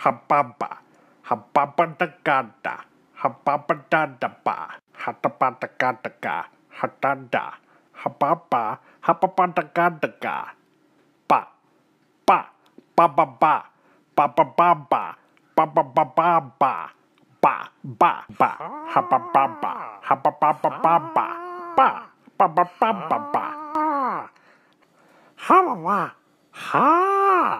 Hababa, da Hababadadaba, Hatabadagadaga, Hadada, Hababa, Hababadagadaga, Ba, Ba, Ba Ba Ba, Ba Ba Ba Ba, Ba Ba Ba Ba Ba, Ba Ba Ba, ba, Habababa Ba, Ba, Ba Ba Ba Ba Ba, ba, ba ba ba ha Ha!